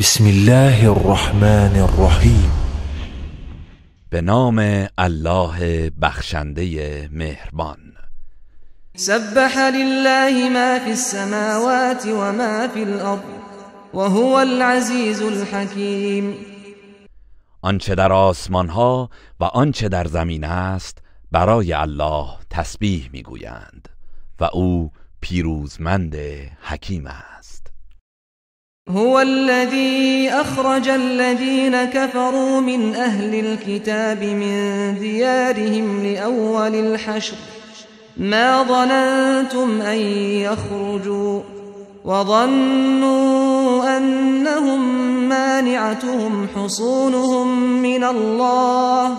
بسم الله الرحمن الرحیم به نام الله بخشنده مهربان سبح لله ما فی السماوات و ما فی الارض و هو العزیز الحکیم آنچه در آسمان ها و آنچه در زمین است برای الله تسبیح میگویند و او پیروزمند حکیم است هو الذي أخرج الذين كفروا من أهل الكتاب من ديارهم لأول الحشر ما ظننتم أن يخرجوا وظنوا أنهم مانعتهم حصونهم من الله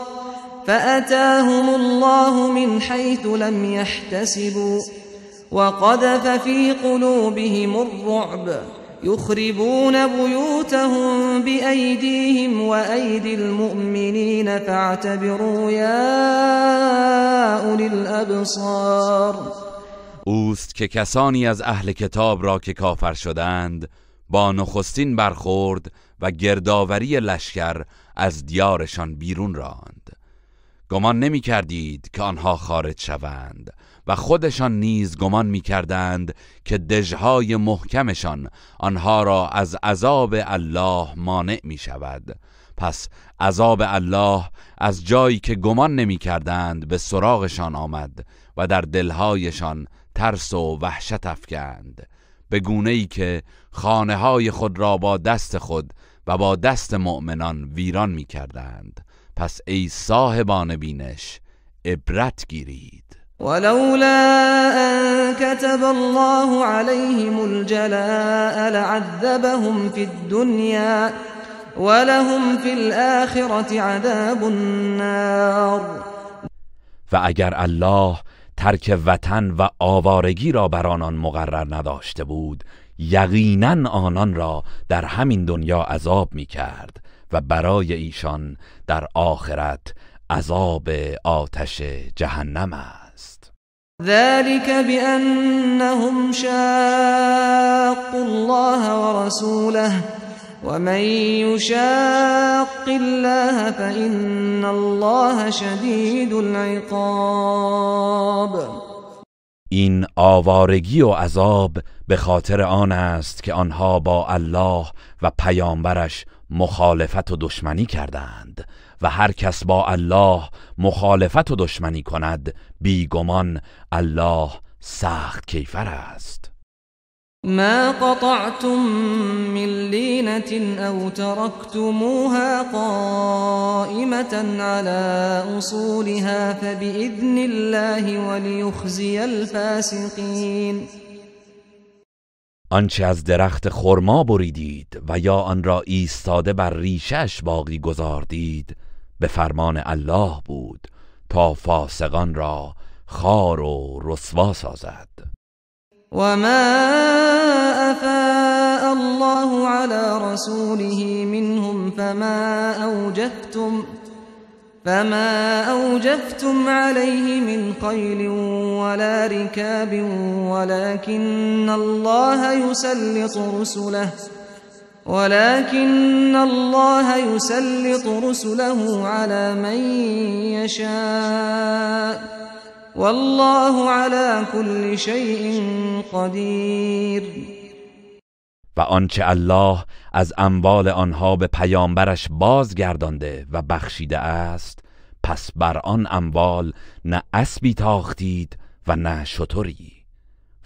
فأتاهم الله من حيث لم يحتسبوا وقذف في قلوبهم الرعب يخربون بيوتهم بأيديهم وأيدي المؤمنين فاعتبروا يا أولي الأبصار اوست که کسانی از اهل کتاب را که کافر شدند با نخستین برخورد و گردآوری لشکر از دیارشان بیرون راند گمان نمی کردید که آنها خارج شوند و خودشان نیز گمان می کردند که دژهای محکمشان آنها را از عذاب الله مانع می شود پس عذاب الله از جایی که گمان نمی کردند به سراغشان آمد و در دلهایشان ترس و وحشت افکند به گونه ای که خانه های خود را با دست خود و با دست مؤمنان ویران می کردند پس ای صاحبان بینش عبرت گیرید ولولا ان كتب الله عليهم الجلاء لعذبهم في الدنيا ولهم في الآخرة عذاب النار و اگر الله ترک وطن و آوارگی را بر آنان مقرر نداشته بود یقینا آنان را در همین دنیا عذاب می کرد و برای ایشان در آخرت عذاب آتش جهنم است ذلك بانهم شاقوا الله ورسوله ومن يشاق الله فان الله شدید العقاب این آوارگی و عذاب به خاطر آن است که آنها با الله و پیامبرش مخالفت و دشمنی کردند و هر کس با الله مخالفت و دشمنی کند بیگمان الله سخت کیفر است ما قطعتم من لینة او تركتموها قائمة على اصولها فبإذن الله وليخزي الفاسقین آنچه از درخت خرما بریدید و یا آن را ایستاده بر ریشش باقی گذاردید به فرمان الله بود تا فاسقان را خار و رسوا سازد وما ما افاء الله علی رسوله منهم فما اوجهتم فما أوجفتم عليه من خيل ولا ركاب ولكن الله يسلط رسله ولكن الله يسلط رسله على من يشاء والله على كل شيء قدير و آنچه الله از اموال آنها به پیامبرش بازگردانده و بخشیده است پس بر آن اموال نه اسبی تاختید و نه شطوری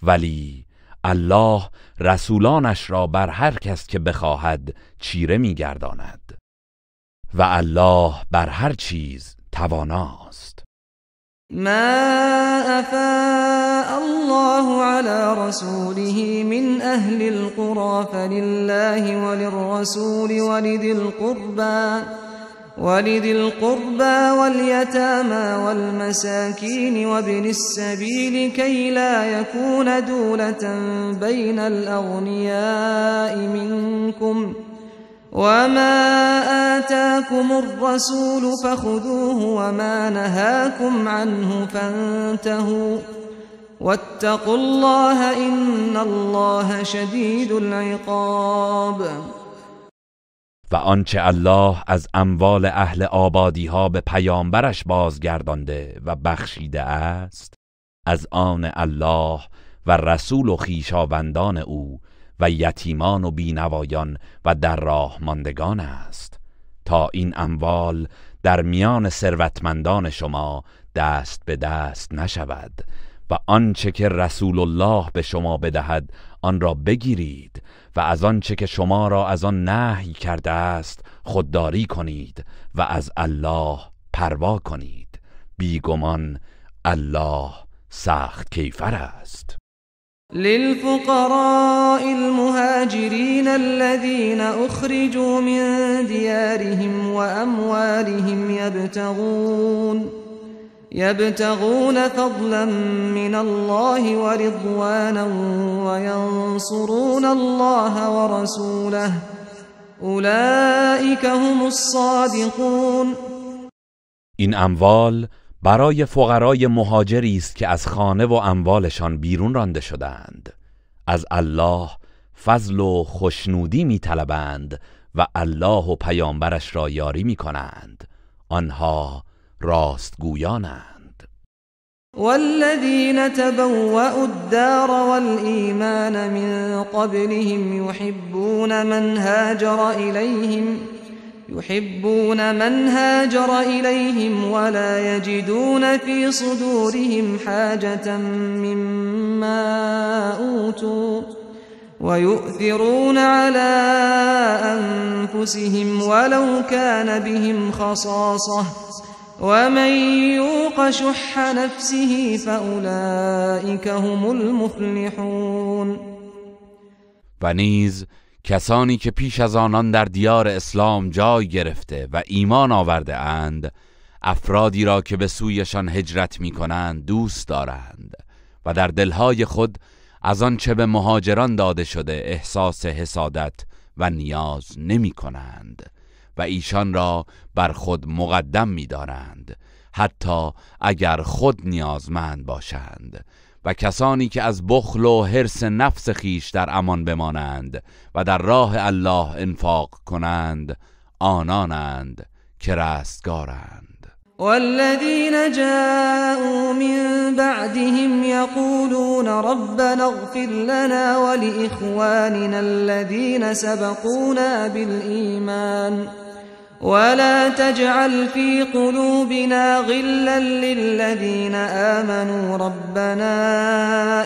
ولی الله رسولانش را بر هر کس که بخواهد چیره میگرداند و الله بر هر چیز تواناست ما الله على رسوله من أهل القرى فلله وللرسول ولذي القربى ولذي القربى واليتامى والمساكين وابن السبيل كي لا يكون دولة بين الأغنياء منكم وما آتاكم الرسول فخذوه وما نهاكم عنه فانتهوا واتقوا الله ان الله شدید العقاب و آنچه الله از اموال اهل آبادیها به پیامبرش بازگردانده و بخشیده است از آن الله و رسول و خیشاوندان او و یتیمان و بینوایان و در راه ماندگان است تا این اموال در میان ثروتمندان شما دست به دست نشود و آنچه که رسول الله به شما بدهد آن را بگیرید و از آنچه که شما را از آن نهی کرده است خودداری کنید و از الله پروا کنید بیگمان الله سخت کیفر است للفقراء المهاجرين الذين اخرجوا من ديارهم واموالهم يبتغون يبتغون فضلا من الله ورضوانا وينصرون الله ورسوله اولئك هم الصادقون این اموال برای فقرای مهاجری است که از خانه و اموالشان بیرون رانده شدند از الله فضل و خشنودی میطلبند و الله و پیامبرش را یاری میکنند آنها راستگویانند والذین تبوأوا الدار والإيمان من قبلهم يحبون من هاجر إليهم يحبون من هاجر إليهم ولا يجدون في صدورهم حاجة مما أوتوا ويؤثرون على أنفسهم ولو كان بهم خصاصة ومن يوق شح نفسه فأولئك هم المفلحون و نیز کسانی که پیش از آنان در دیار اسلام جای گرفته و ایمان آورده اند افرادی را که به سویشان هجرت می کنند دوست دارند و در دلهای خود از آن چه به مهاجران داده شده احساس حسادت و نیاز نمی کنند و ایشان را بر خود مقدم می‌دارند حتی اگر خود نیازمند باشند و کسانی که از بخل و حرس نفس خیش در امان بمانند و در راه الله انفاق کنند آنانند که رستگارند والذین جاءوا من بعدهم یقولون ربنا اغفر لنا ولإخواننا الذين سبقونا بالإيمان ولا تجعل في قلوبنا غلا للذين آمنوا ربنا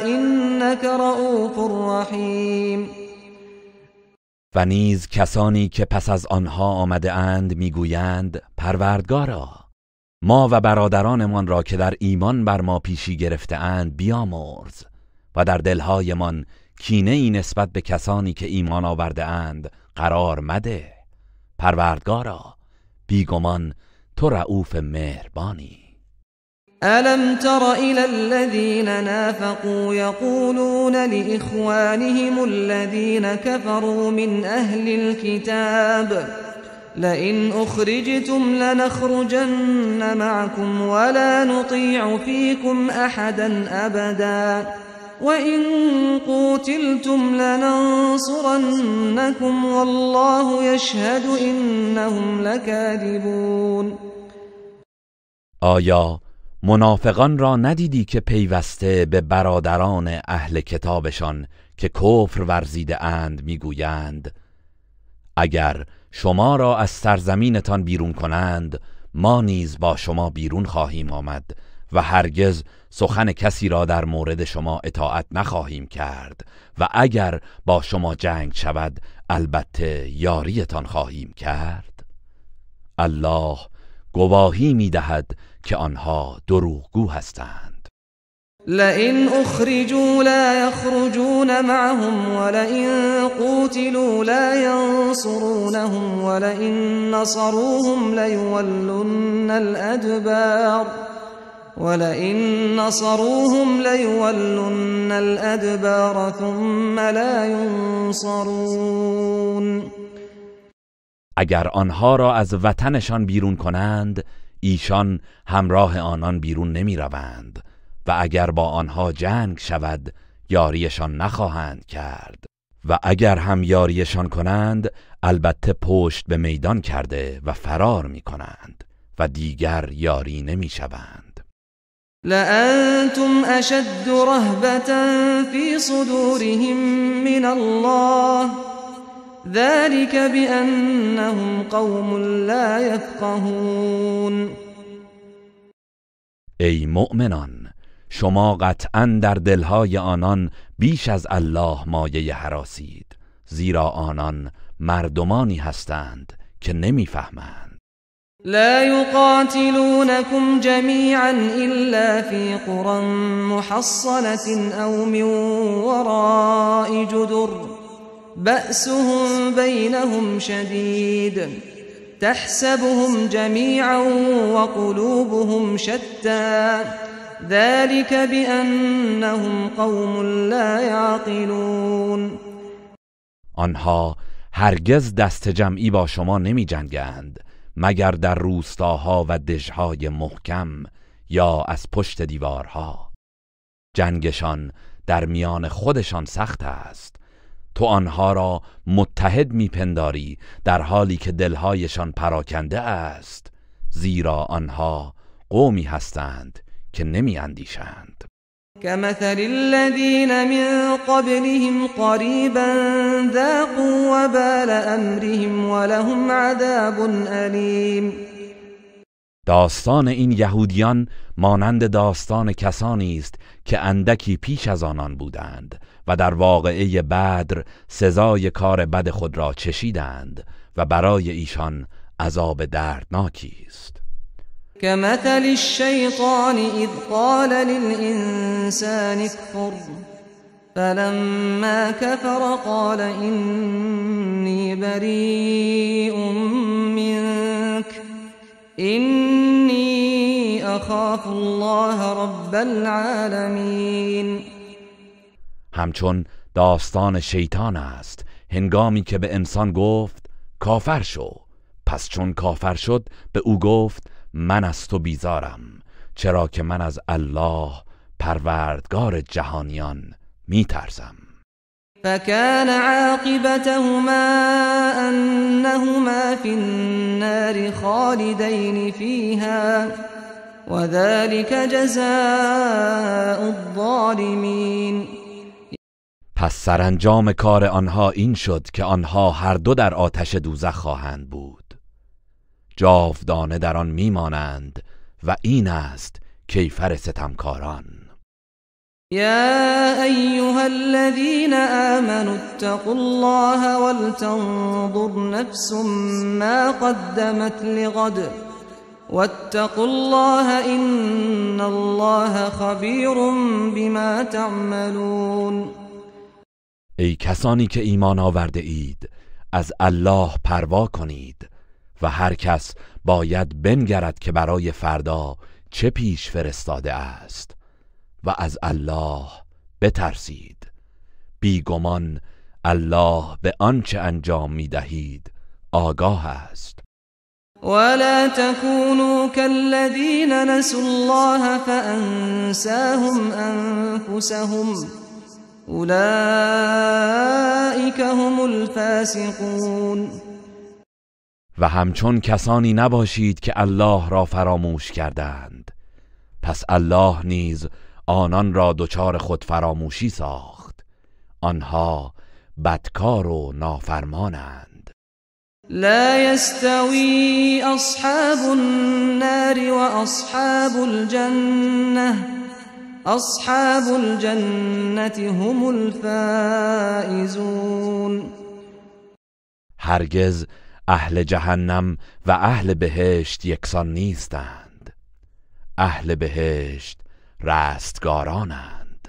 إنك رؤوف رحیم و نیز کسانی که پس از آنها آمده اند میگویند پروردگارا ما و برادرانمان را که در ایمان بر ما پیشی گرفته اند بیامرز و در دلهایمان کینه ای نسبت به کسانی که ایمان آورده اند قرار مده پروردگارا بیگمان تو رعوف مهربانی ألم تر إلى الذين نافقوا يقولون لإخوانهم الذين كفروا من أهل الكتاب لئن أخرجتم لنخرجن معكم ولا نطيع فيكم أحدا أبداً وإن قوتلتم لننصرنكم والله يشهد إنهم لكاذبون آیا منافقان را ندیدی که پیوسته به برادران اهل کتابشان که کفر ورزیده اند میگویند اگر شما را از سرزمینتان بیرون کنند ما نیز با شما بیرون خواهیم آمد و هرگز سخن کسی را در مورد شما اطاعت نخواهیم کرد و اگر با شما جنگ شود البته یاریتان خواهیم کرد الله گواهی میدهد که آنها دروغگو هستند لئن اخرجوا لا يخرجون معهم ولئن قوتلوا لا ينصرونهم ولئن نصروهم ليولن الادبار ولئن نصروهم ليولن الأدبار ثم لا ينصرون اگر آنها را از وطنشان بیرون کنند ایشان همراه آنان بیرون نمی روند و اگر با آنها جنگ شود یاریشان نخواهند کرد و اگر هم یاریشان کنند البته پشت به میدان کرده و فرار می کنند و دیگر یاری نمی شوند لأنتم أشد رهبة في صدورهم من الله ذلك بأنهم قوم لا يفقهون ای مؤمنان شما قطعا در دلهای آنان بیش از الله مایه حراسید زیرا آنان مردمانی هستند که نمیفهمند لا يقاتلونكم جميعا إلا في قرى محصنة أو من وراء جدر بأسهم بينهم شديد تحسبهم جميعا وقلوبهم شتى ذلك بأنهم قوم لا يعقلون آنها هرگز دست جمعی با شما نمی جنگند مگر در روستاها و دژهای محکم یا از پشت دیوارها جنگشان در میان خودشان سخت است تو آنها را متحد میپنداری در حالی که دلهایشان پراکنده است زیرا آنها قومی هستند که نمی اندیشند. كمثل الذين من قبلهم قريبا ذاقوا وبال امرهم ولهم عذاب داستان این یهودیان مانند داستان کسانی است که اندکی پیش از آنان بودند و در واقعه بدر سزای کار بد خود را چشیدند و برای ایشان عذاب دردناکی است كمثل الشيطان إذ قال للإنسان اكفر فلما كفر قال إني بريء منك إني اخاف الله رب العالمين همچون داستان شیطان است هنگامی که به انسان گفت کافر شو پس چون کافر شد به او گفت من از تو بیزارم چرا که من از الله پروردگار جهانیان میترسم فكان عاقبتهما انهما في النار خالدين فيها وذلك جزاء الظالمين پس سرانجام کار آنها این شد که آنها هر دو در آتش دوزخ خواهند بود جاودانه در آن میمانند و این است کیفر ستمکاران یا ایها الذين آمنوا اتقوا الله ولتنظر نفس ما قدمت لغد واتقوا الله ان الله خبیر بما تعملون ای کسانی که ایمان آورده اید از الله پروا کنید و هر کس باید بنگرد که برای فردا چه پیش فرستاده است و از الله بترسید بیگمان الله به آنچه انجام می دهید آگاه است ولا تكونوا كالذين نسوا الله فانساهم انفسهم أولئك هم الفاسقون و همچون کسانی نباشید که الله را فراموش کردند پس الله نیز آنان را دچار خود فراموشی ساخت آنها بدکار و نافرمانند لا يستوي اصحاب النار اصحاب الجنه اصحاب الجنة هم الفائزون هرگز اهل جهنم و اهل بهشت یکسان نیستند اهل بهشت رستگارانند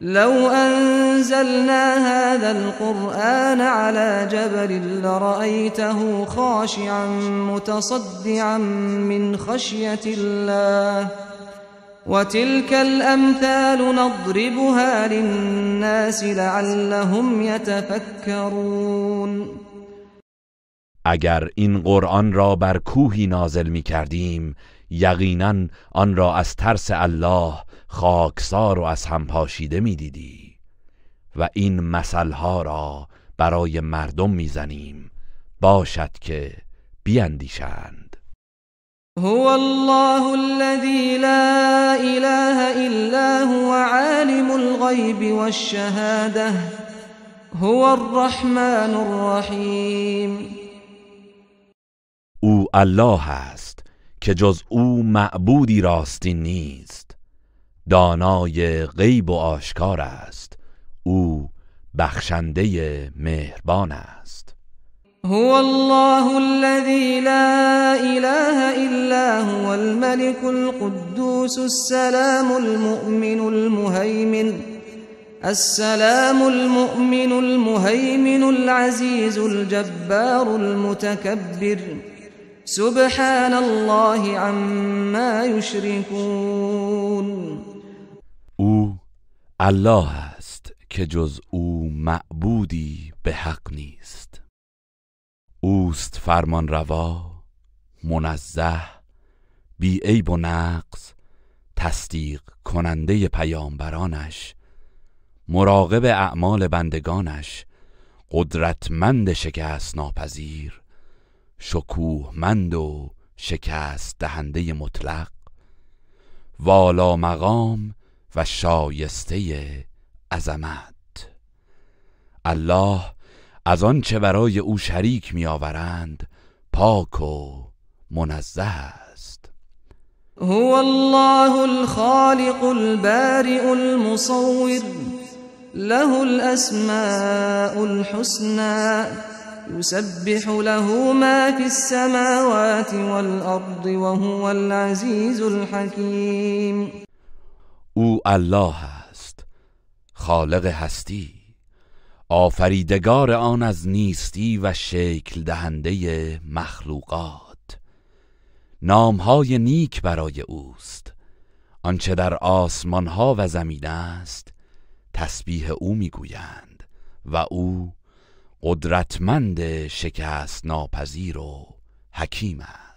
لو انزلنا هذا القرآن على جبل لرأيته خاشعا متصدعا من خشية الله وتلك الأمثال نضربها للناس لعلهم يتفكرون اگر این قرآن را بر کوهی نازل می کردیم یقینا آن را از ترس الله خاکسار و از هم پاشیده می دیدی و این ها را برای مردم زنیم باشد که بیندیشند هو الله الذي لا اله الا هو عالم الغيب والشهاده هو الرحمن الرحيم او الله است که جز او معبودی راستی نیست دانای غیب و آشکار است او بخشنده مهربان است هو الله الذي لا اله الا هو الملك القدوس السلام المؤمن المهيمن السلام المؤمن المهيمن العزيز الجبار المتكبر سبحان الله عما او الله است که جز او معبودی به حق نیست اوست فرمان روا منزه بی عیب و نقص تصدیق کننده پیامبرانش مراقب اعمال بندگانش قدرتمند شکست ناپذیر شکوه مند و شکست دهنده مطلق والا مقام و شایسته عظمت الله از آنچه برای او شریک میآورند پاک و منزه است هو الله الخالق البارئ المصور له الاسماء الحسنى يسبح له ما في السماوات والأرض وهو العزيز الحكيم او الله است خالق هستی آفریدگار آن از نیستی و شکل دهنده مخلوقات نامهای نیک برای اوست آنچه در آسمانها و زمین است تسبیح او میگویند و او قدرتمند شکست ناپذیر و حکیم است